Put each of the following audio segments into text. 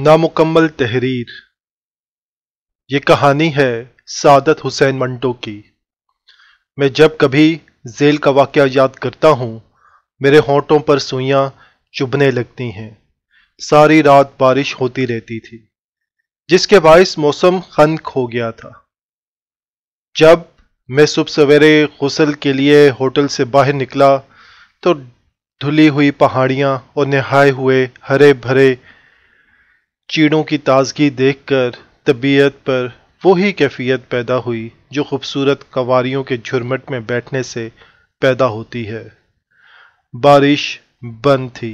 नामुकम्मल तहरीर ये कहानी है सादत हुसैन मंटो की मैं जब कभी जेल का वाक्य याद करता हूँ मेरे होंठों पर सुइयाँ चुभने लगती हैं सारी रात बारिश होती रहती थी जिसके बायस मौसम खनक हो गया था जब मैं सुबह सवेरे गसल के लिए होटल से बाहर निकला तो धुली हुई पहाड़ियाँ और नहाए हुए हरे भरे चीड़ों की ताजगी देखकर तबीयत पर वही कैफियत पैदा हुई जो खूबसूरत कवारीयों के झुरमट में बैठने से पैदा होती है बारिश बंद थी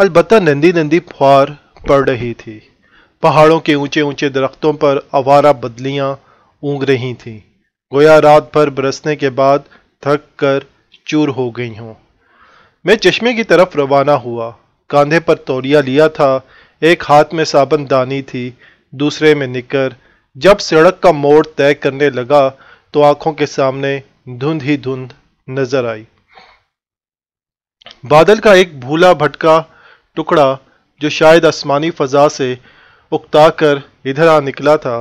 अलबत्त नंदी नंदी फुहार पड़ रही थी पहाड़ों के ऊंचे ऊंचे दरख्तों पर आवारा बदलियां ऊँग रही थीं गोया रात भर बरसने के बाद थक कर चूर हो गई हूँ मैं चश्मे की तरफ रवाना हुआ कंधे पर तौलिया लिया था एक हाथ में साबन दानी थी दूसरे में निकर जब सड़क का मोड़ तय करने लगा तो आंखों के सामने धुंध ही धुंध नजर आई बादल का एक भूला भटका टुकड़ा जो शायद आसमानी फजा से उकता कर इधर आ निकला था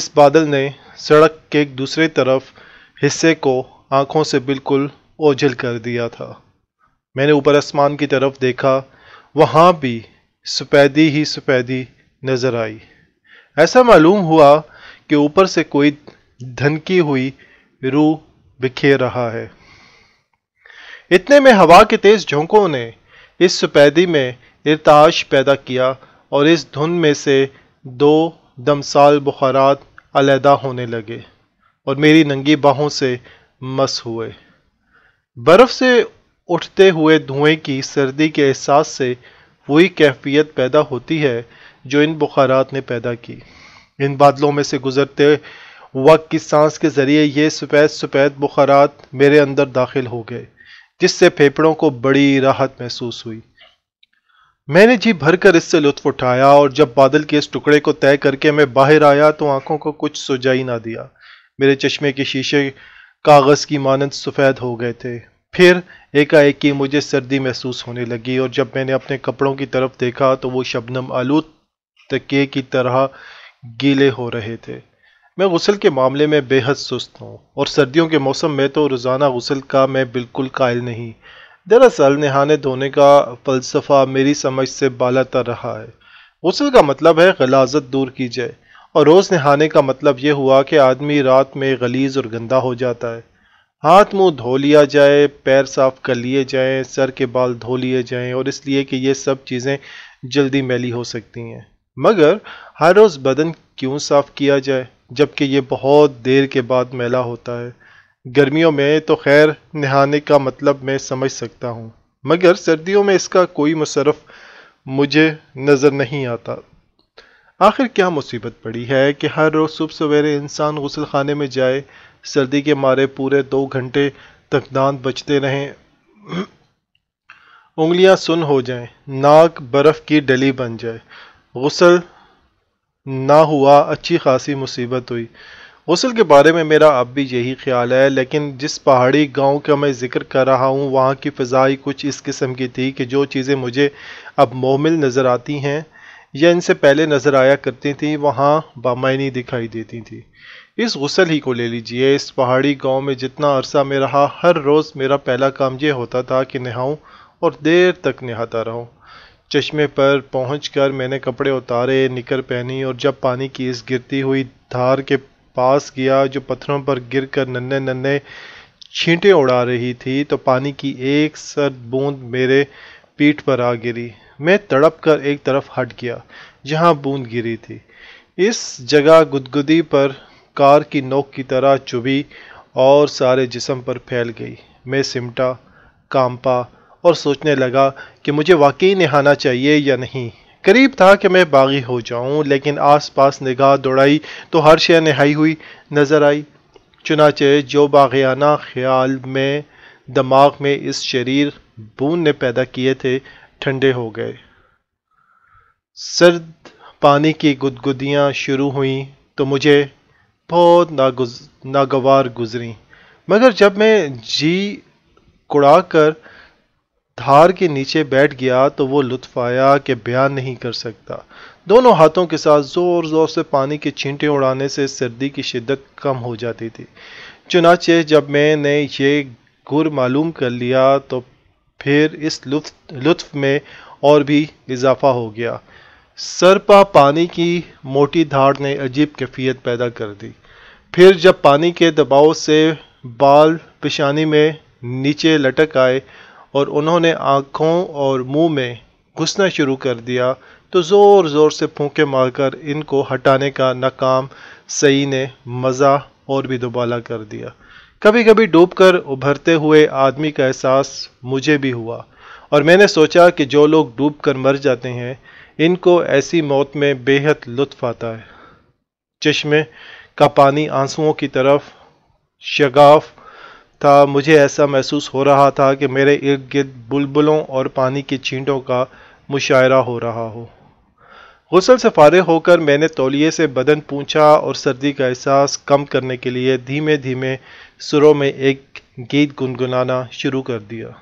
इस बादल ने सड़क के एक दूसरे तरफ हिस्से को आंखों से बिल्कुल ओझल कर दिया था मैंने ऊपर आसमान की तरफ देखा वहाँ भी सफेदी ही सफेदी नजर आई ऐसा मालूम हुआ कि ऊपर से कोई धनकी हुई रूह बिखेर रहा है इतने में हवा के तेज झोंकों ने इस सफेदी में इरताश पैदा किया और इस धुन में से दो दमसाल बुखारात अलहदा होने लगे और मेरी नंगी बाहों से मस हुए बर्फ से उठते हुए धुएं की सर्दी के एहसास से वही कैफियत पैदा होती है जो इन बुखारात ने पैदा की इन बादलों में से गुजरते वक्त की सांस के ज़रिए ये सफ़ेद सफ़ेद बुखारात मेरे अंदर दाखिल हो गए जिससे फेफड़ों को बड़ी राहत महसूस हुई मैंने जी भरकर इससे लुत्फ उठाया और जब बादल के इस टुकड़े को तय करके मैं बाहर आया तो आंखों को कुछ सुझाई ना दिया मेरे चश्मे के शीशे कागज़ की मानंद सफ़ेद हो गए थे फिर एकाएक की मुझे सर्दी महसूस होने लगी और जब मैंने अपने कपड़ों की तरफ देखा तो वो शबनम आलू तके की तरह गीले हो रहे थे मैं गसल के मामले में बेहद सुस्त हूँ और सर्दियों के मौसम में तो रोज़ाना गसल का मैं बिल्कुल कायल नहीं दरअसल नहाने धोने का फ़लसफ़ा मेरी समझ से बाला तर रहा है गसल का मतलब है गलाजत दूर की जाए और रोज़ नहाने का मतलब ये हुआ कि आदमी रात में गलीज और गंदा हो जाता है हाथ मुंह धो लिया जाए पैर साफ कर लिए जाए सर के बाल धो लिए जाए और इसलिए कि ये सब चीज़ें जल्दी मैली हो सकती हैं मगर हर रोज़ बदन क्यों साफ़ किया जाए जबकि ये बहुत देर के बाद मैला होता है गर्मियों में तो खैर नहाने का मतलब मैं समझ सकता हूँ मगर सर्दियों में इसका कोई मुशरफ मुझे नज़र नहीं आता आखिर क्या मुसीबत पड़ी है कि हर रोज़ सुबह सवेरे इंसान गसल खाने में जाए सर्दी के मारे पूरे दो घंटे तक दांत बचते रहें उंगलियां सुन हो जाएं, नाक बर्फ़ की डली बन जाए गसल ना हुआ अच्छी खासी मुसीबत हुई गसल के बारे में मेरा अब भी यही ख्याल है लेकिन जिस पहाड़ी गांव का मैं जिक्र कर रहा हूँ वहाँ की फ़जाई कुछ इस किस्म की थी कि जो चीज़ें मुझे अब मोमिल नज़र आती हैं या इनसे पहले नज़र आया करती थी वहाँ बामायनी दिखाई देती थी इस गसल ही को ले लीजिए इस पहाड़ी गांव में जितना अरसा में रहा हर रोज़ मेरा पहला काम यह होता था कि नहाऊं और देर तक नहाता रहूं चश्मे पर पहुंचकर मैंने कपड़े उतारे निकर पहनी और जब पानी की इस गिरती हुई धार के पास गया जो पत्थरों पर गिर कर नन्हे नन्हे छींटे उड़ा रही थी तो पानी की एक सर बूंद मेरे पीठ पर आ गिरी मैं तड़प कर एक तरफ हट गया जहाँ बूंद गिरी थी इस जगह गुदगुदी पर कार की नोक की तरह चुभी और सारे जिसम पर फैल गई मैं सिमटा कांपा और सोचने लगा कि मुझे वाकई नहाना चाहिए या नहीं करीब था कि मैं बागी हो जाऊं लेकिन आसपास निगाह दौड़ाई तो हर शय नहाई हुई नज़र आई चुनाचे जो बागियाना ख्याल में दिमाग में इस शरीर बूंद ने पैदा किए थे ठंडे हो गए सर्द पानी की गुदगुदियाँ शुरू हुई तो मुझे बहुत नागुज नागवार गुजरी मगर जब मैं जी कुड़ा कर धार के नीचे बैठ गया तो वो लुत्फ आया कि बयान नहीं कर सकता दोनों हाथों के साथ ज़ोर ज़ोर से पानी की छींटें उड़ाने से सर्दी की शिद्दत कम हो जाती थी चुनाचे जब मैंने ये गुर मालूम कर लिया तो फिर इस लुत्फ लुत्फ में और भी इजाफा हो गया सरपा पानी की मोटी धार ने अजीब कैफियत पैदा कर दी फिर जब पानी के दबाव से बाल पेशानी में नीचे लटक आए और उन्होंने आँखों और मुंह में घुसना शुरू कर दिया तो ज़ोर ज़ोर से फूके मारकर इनको हटाने का नाकाम सही ने मज़ा और भी दुबाला कर दिया कभी कभी डूबकर उभरते हुए आदमी का एहसास मुझे भी हुआ और मैंने सोचा कि जो लोग डूब कर मर जाते हैं इनको ऐसी मौत में बेहद लुत्फ आता है चश्मे का पानी आंसुओं की तरफ शगाफ था मुझे ऐसा महसूस हो रहा था कि मेरे इर्द गिर्द बुलबुलों और पानी की छींटों का मुशायरा हो रहा हो गसल से फारे होकर मैंने तौलिए से बदन पूछा और सर्दी का एहसास कम करने के लिए धीमे धीमे सुरों में एक गीत गुनगुनाना शुरू कर दिया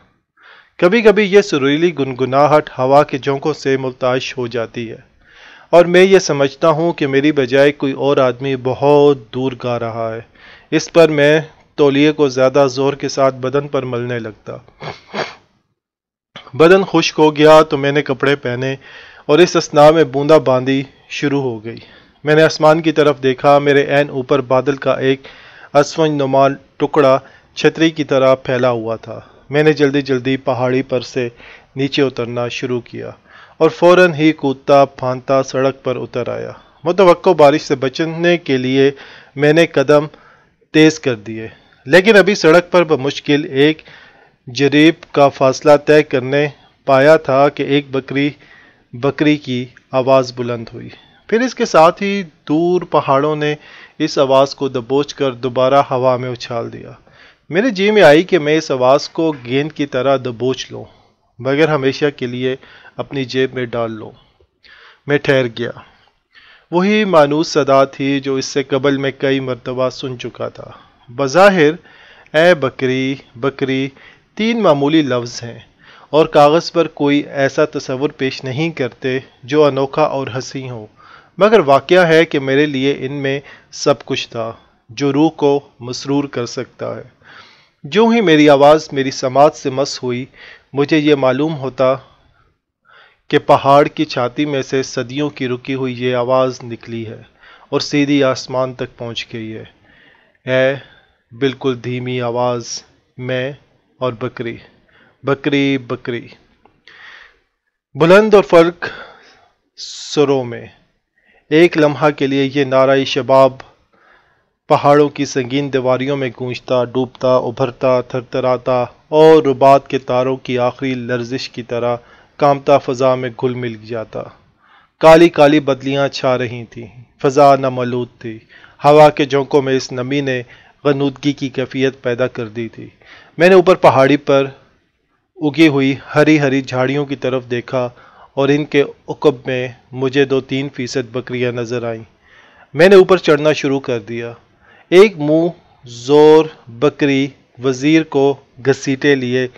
कभी कभी यह सुरीली गुनगुनाहट हवा के झोंकों से मुलताश हो जाती है और मैं ये समझता हूँ कि मेरी बजाय कोई और आदमी बहुत दूर गा रहा है इस पर मैं तोलिए को ज़्यादा ज़ोर के साथ बदन पर मलने लगता बदन खुश्क हो गया तो मैंने कपड़े पहने और इस असना में बूंदा बांदी शुरू हो गई मैंने आसमान की तरफ देखा मेरे एन ऊपर बादल का एक असवंज नुमान टुकड़ा छतरी की तरह फैला हुआ था मैंने जल्दी जल्दी पहाड़ी पर से नीचे उतरना शुरू किया और फौरन ही कूदता फांता सड़क पर उतर आया मुतवक़ बारिश से बचने के लिए मैंने कदम तेज़ कर दिए लेकिन अभी सड़क पर मुश्किल एक जरीब का फासला तय करने पाया था कि एक बकरी बकरी की आवाज़ बुलंद हुई फिर इसके साथ ही दूर पहाड़ों ने इस आवाज़ को दबोच कर दोबारा हवा में उछाल दिया मेरे जी में आई कि मैं इस आवाज़ को गेंद की तरह दबोच लूँ मगर हमेशा के लिए अपनी जेब में डाल लो मैं ठहर गया वही मानूस सदा थी जो इससे कबल में कई मरतबा सुन चुका था बज़ाहिर ए बकरी बकरी तीन मामूली लफ्ज़ हैं और कागज़ पर कोई ऐसा तस्वुर पेश नहीं करते जो अनोखा और हंसी हो मगर वाक़ है कि मेरे लिए इनमें सब कुछ था जो रूह को मसरूर कर सकता है जो ही मेरी आवाज़ मेरी समाज से मस हुई मुझे ये मालूम होता कि पहाड़ की छाती में से सदियों की रुकी हुई ये आवाज़ निकली है और सीधी आसमान तक पहुंच गई है ऐ बिल्कुल धीमी आवाज़ मैं और बकरी बकरी बकरी बुलंद और फर्क सुरों में एक लम्हा के लिए ये नाराई शबाब पहाड़ों की संगीन दीवारियों में गूंजता डूबता उभरता थरथराता और रुबात के तारों की आखिरी लर्जिश की तरह कामता फ़ज़ा में घुल मिल जाता काली काली बदलियां छा रही थीं फ़ज़ा मलूद थी हवा के झोंकों में इस नमी ने गनूदगी की कैफियत पैदा कर दी थी मैंने ऊपर पहाड़ी पर उगी हुई हरी हरी झाड़ियों की तरफ देखा और इनके उकब में मुझे दो तीन फीसद बकरियां नज़र आईं मैंने ऊपर चढ़ना शुरू कर दिया एक मुंह जोर बकरी वज़ीर को घसीटे लिए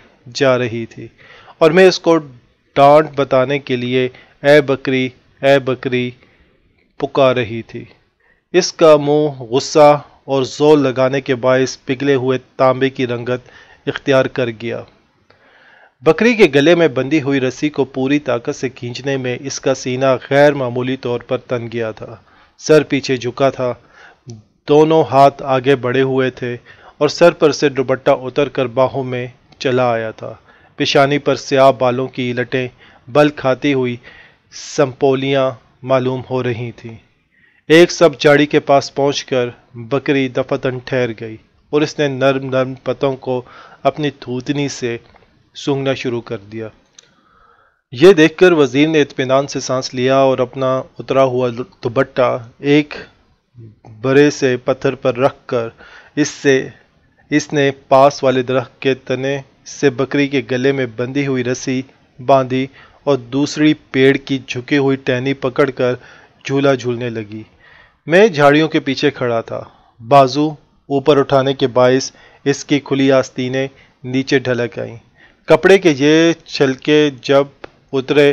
जा रही थी और मैं इसको टांट बताने के लिए ए बकरी ए बकरी पुकार रही थी इसका मुंह गुस्सा और जोर लगाने के बायस पिघले हुए तांबे की रंगत इख्तियार कर गया बकरी के गले में बंधी हुई रस्सी को पूरी ताकत से खींचने में इसका सीना गैर मामूली तौर पर तन गया था सर पीछे झुका था दोनों हाथ आगे बढ़े हुए थे और सर पर से दुपट्टा उतर कर बाहों में चला आया था पेशानी पर स्याह बालों की लटें बल खाती हुई संपोलियां मालूम हो रही थीं एक सब झाड़ी के पास पहुंचकर बकरी दफतन ठहर गई और इसने नर्म नर्म पतों को अपनी थूतनी से सूंघना शुरू कर दिया ये देखकर वजीर ने इतमान से सांस लिया और अपना उतरा हुआ दुबट्टा एक बड़े से पत्थर पर रख कर इससे इसने पास वाले दरख्त के तने से बकरी के गले में बंधी हुई रस्सी बांधी और दूसरी पेड़ की झुकी हुई टहनी पकड़कर झूला झूलने लगी मैं झाड़ियों के पीछे खड़ा था बाजू ऊपर उठाने के बायस इसकी खुली आस्तीनें नीचे ढलक आईं कपड़े के ये छलके जब उतरे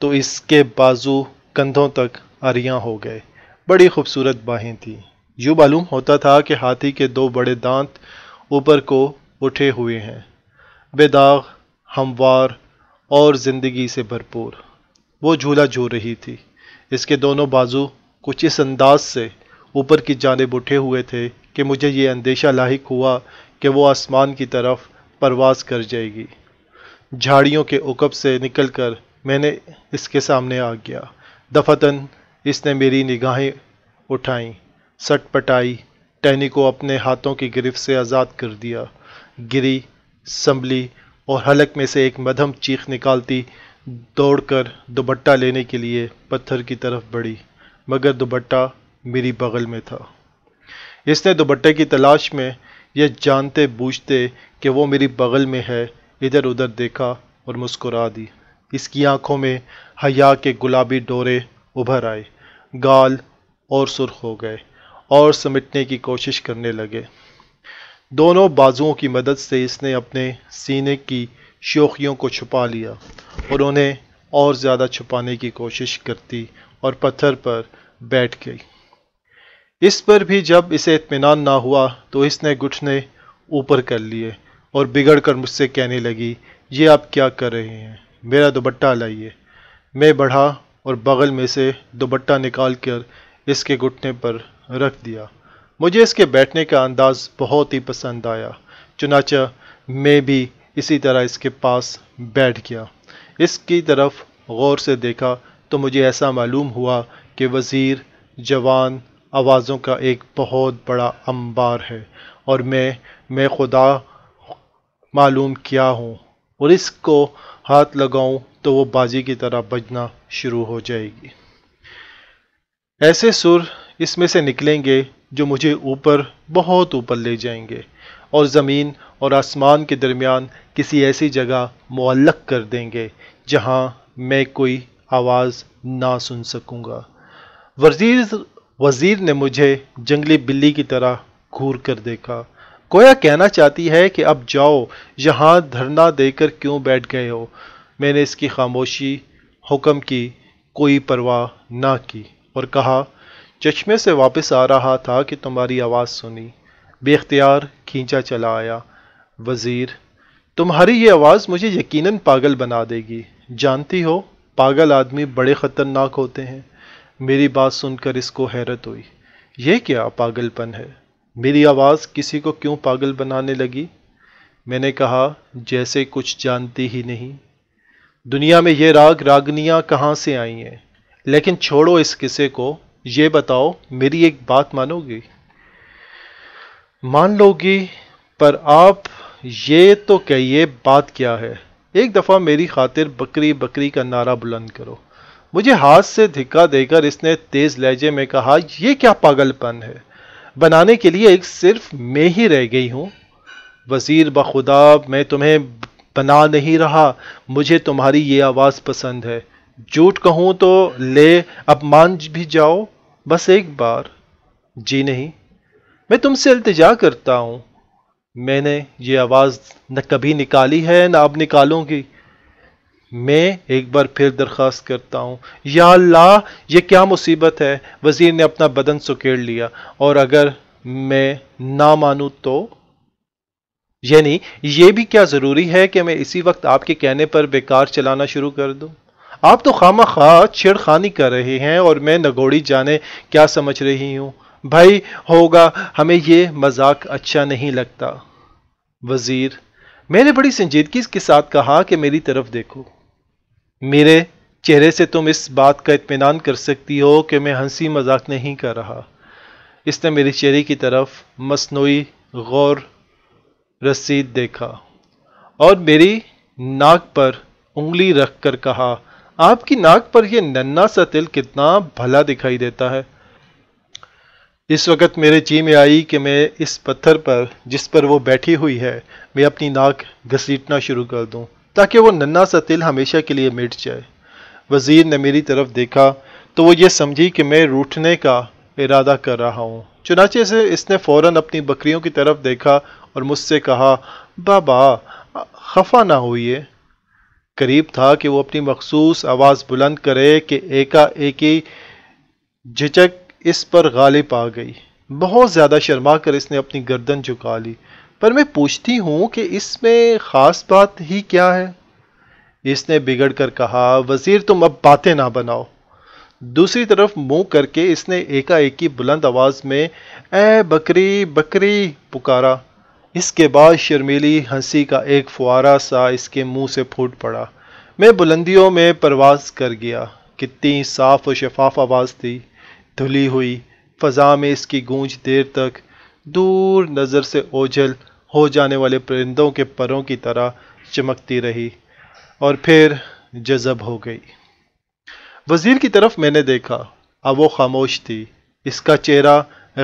तो इसके बाजू कंधों तक आरिया हो गए बड़ी खूबसूरत बाहें थीं यूँ मालूम होता था कि हाथी के दो बड़े दांत ऊपर को उठे हुए हैं बेदाग हमवार और ज़िंदगी से भरपूर वो झूला झूल रही थी इसके दोनों बाजू कुछ इस अंदाज से ऊपर की जानब उठे हुए थे कि मुझे ये अंदेशा लाक हुआ कि वो आसमान की तरफ परवाज कर जाएगी झाड़ियों के उकब से निकल कर मैंने इसके सामने आ गया दफतन इसने मेरी निगाहें उठाई सटपटाई टहनी को अपने हाथों की गिरफ्त से आज़ाद कर दिया गिरी संभली और हलक में से एक मधम चीख निकालती दौड़कर दुबट्टा लेने के लिए पत्थर की तरफ बढ़ी मगर दुबट्टा मेरी बगल में था इसने दुबट्टे की तलाश में यह जानते बूझते कि वो मेरी बगल में है इधर उधर देखा और मुस्कुरा दी इसकी आंखों में हया के गुलाबी डोरे उभर आए गाल और सुर्ख हो गए और समेटने की कोशिश करने लगे दोनों बाजुओं की मदद से इसने अपने सीने की शोखियों को छुपा लिया और उन्हें और ज़्यादा छुपाने की कोशिश करती और पत्थर पर बैठ गई इस पर भी जब इसे इतमान ना हुआ तो इसने घुटने ऊपर कर लिए और बिगड़ कर मुझसे कहने लगी ये आप क्या कर रहे हैं मेरा दुबट्टा लाइए मैं बढ़ा और बगल में से दुबट्टा निकाल कर इसके घुटने पर रख दिया मुझे इसके बैठने का अंदाज बहुत ही पसंद आया चुनाचा मैं भी इसी तरह इसके पास बैठ गया इसकी तरफ गौर से देखा तो मुझे ऐसा मालूम हुआ कि वज़ीर जवान आवाज़ों का एक बहुत बड़ा अंबार है और मैं मैं खुदा मालूम क्या हूँ और इसको हाथ लगाऊँ तो वो बाजी की तरह बजना शुरू हो जाएगी ऐसे सुर इसमें से निकलेंगे जो मुझे ऊपर बहुत ऊपर ले जाएंगे और ज़मीन और आसमान के दरमियान किसी ऐसी जगह मुअल्लक कर देंगे जहाँ मैं कोई आवाज़ ना सुन सकूँगा वजीर वज़ीर ने मुझे जंगली बिल्ली की तरह घूर कर देखा कोया कहना चाहती है कि अब जाओ यहाँ धरना देकर क्यों बैठ गए हो मैंने इसकी खामोशी हुक्म की कोई परवाह ना की और कहा चश्मे से वापस आ रहा था कि तुम्हारी आवाज़ सुनी बेख्तियार खींचा चला आया वज़ीर तुम्हारी ये आवाज़ मुझे यकीनन पागल बना देगी जानती हो पागल आदमी बड़े ख़तरनाक होते हैं मेरी बात सुनकर इसको हैरत हुई यह क्या पागलपन है मेरी आवाज़ किसी को क्यों पागल बनाने लगी मैंने कहा जैसे कुछ जानती ही नहीं दुनिया में ये राग रागनियाँ कहाँ से आई हैं लेकिन छोड़ो इस किस्से को ये बताओ मेरी एक बात मानोगे मान लोगे पर आप ये तो कहिए बात क्या है एक दफ़ा मेरी खातिर बकरी बकरी का नारा बुलंद करो मुझे हाथ से धिक्का देकर इसने तेज लहजे में कहा यह क्या पागलपन है बनाने के लिए एक सिर्फ मैं ही रह गई हूँ वजीर बखुदा मैं तुम्हें बना नहीं रहा मुझे तुम्हारी ये आवाज़ पसंद है झूठ कहूँ तो ले अब मान भी जाओ बस एक बार जी नहीं मैं तुमसे अल्तजा करता हूँ मैंने ये आवाज़ न कभी निकाली है ना अब निकालूंगी मैं एक बार फिर दरख्वास्त करता हूँ या अल्लाह ये क्या मुसीबत है वज़ीर ने अपना बदन सुकेड़ लिया और अगर मैं ना मानूँ तो यानी ये भी क्या ज़रूरी है कि मैं इसी वक्त आपके कहने पर बेकार चलाना शुरू कर दूं आप तो खामा खा छेड़खानी कर रहे हैं और मैं नगोड़ी जाने क्या समझ रही हूं भाई होगा हमें ये मजाक अच्छा नहीं लगता वजीर मैंने बड़ी संजीदगी के साथ कहा कि मेरी तरफ देखो मेरे चेहरे से तुम इस बात का इतमान कर सकती हो कि मैं हंसी मजाक नहीं कर रहा इसने मेरे चेहरे की तरफ मसनू गौर रसीद देखा और मेरी नाक पर उंगली रख कर कहा आपकी नाक पर यह नन्ना सा तिल कितना भला दिखाई देता है इस वक्त मेरे जी में आई कि मैं इस पत्थर पर जिस पर वो बैठी हुई है मैं अपनी नाक घसीटना शुरू कर दूं ताकि वो नन्ना सा तिल हमेशा के लिए मिट जाए वजीर ने मेरी तरफ देखा तो वो ये समझी कि मैं रूठने का इरादा कर रहा हूँ चुनाचे से इसने फौरन अपनी बकरियों की तरफ देखा और मुझसे कहा बाबा खफा ना होइए करीब था कि वो अपनी मखसूस आवाज़ बुलंद करे कि एका एकी झिझक इस पर गालिब आ गई बहुत ज़्यादा शर्मा कर इसने अपनी गर्दन झुका ली पर मैं पूछती हूँ कि इसमें ख़ास बात ही क्या है इसने बिगड़ कर कहा वज़ीर तुम अब बातें ना बनाओ दूसरी तरफ मुंह करके इसने एका ही बुलंद आवाज़ में ए बकरी बकरी पुकारा इसके बाद शर्मीली हंसी का एक फुहारा सा इसके मुंह से फूट पड़ा मैं बुलंदियों में परवाज कर गया कितनी साफ और शफाफ आवाज़ थी धुली हुई फ़जा में इसकी गूंज देर तक दूर नज़र से ओझल हो जाने वाले परिंदों के परों की तरह चमकती रही और फिर जजब हो गई वज़ीर की तरफ मैंने देखा अब वो खामोश थी इसका चेहरा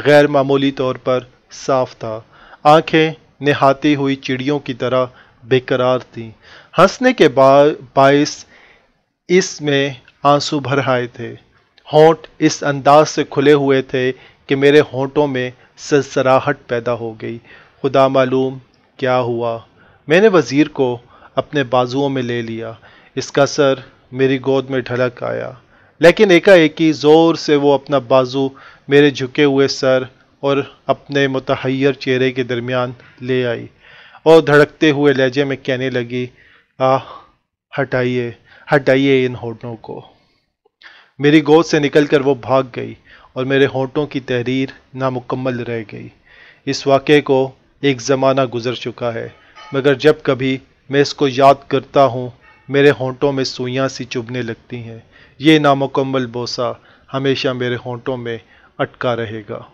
गैर मामूली तौर पर साफ था आंखें निहाती हुई चिड़ियों की तरह बेकरार थीं हंसने के बायस इसमें आंसू भर आए थे होंठ इस अंदाज से खुले हुए थे कि मेरे होंठों में सरसराहट पैदा हो गई खुदा मालूम क्या हुआ मैंने वज़ीर को अपने बाजुओं में ले लिया इसका सर मेरी गोद में ढलक आया लेकिन एकाएकी ज़ोर से वो अपना बाजू मेरे झुके हुए सर और अपने मतहैर चेहरे के दरमियान ले आई और धड़कते हुए लहजे में कहने लगी आह हटाइए हटाइए इन होठों को मेरी गोद से निकलकर वो भाग गई और मेरे होठों की तहरीर नामुकम्मल रह गई इस वाक़े को एक ज़माना गुजर चुका है मगर जब कभी मैं इसको याद करता हूँ मेरे होंठों में सुइयाँ सी चुभने लगती हैं ये नामुकम्मल बोसा हमेशा मेरे होंठों में अटका रहेगा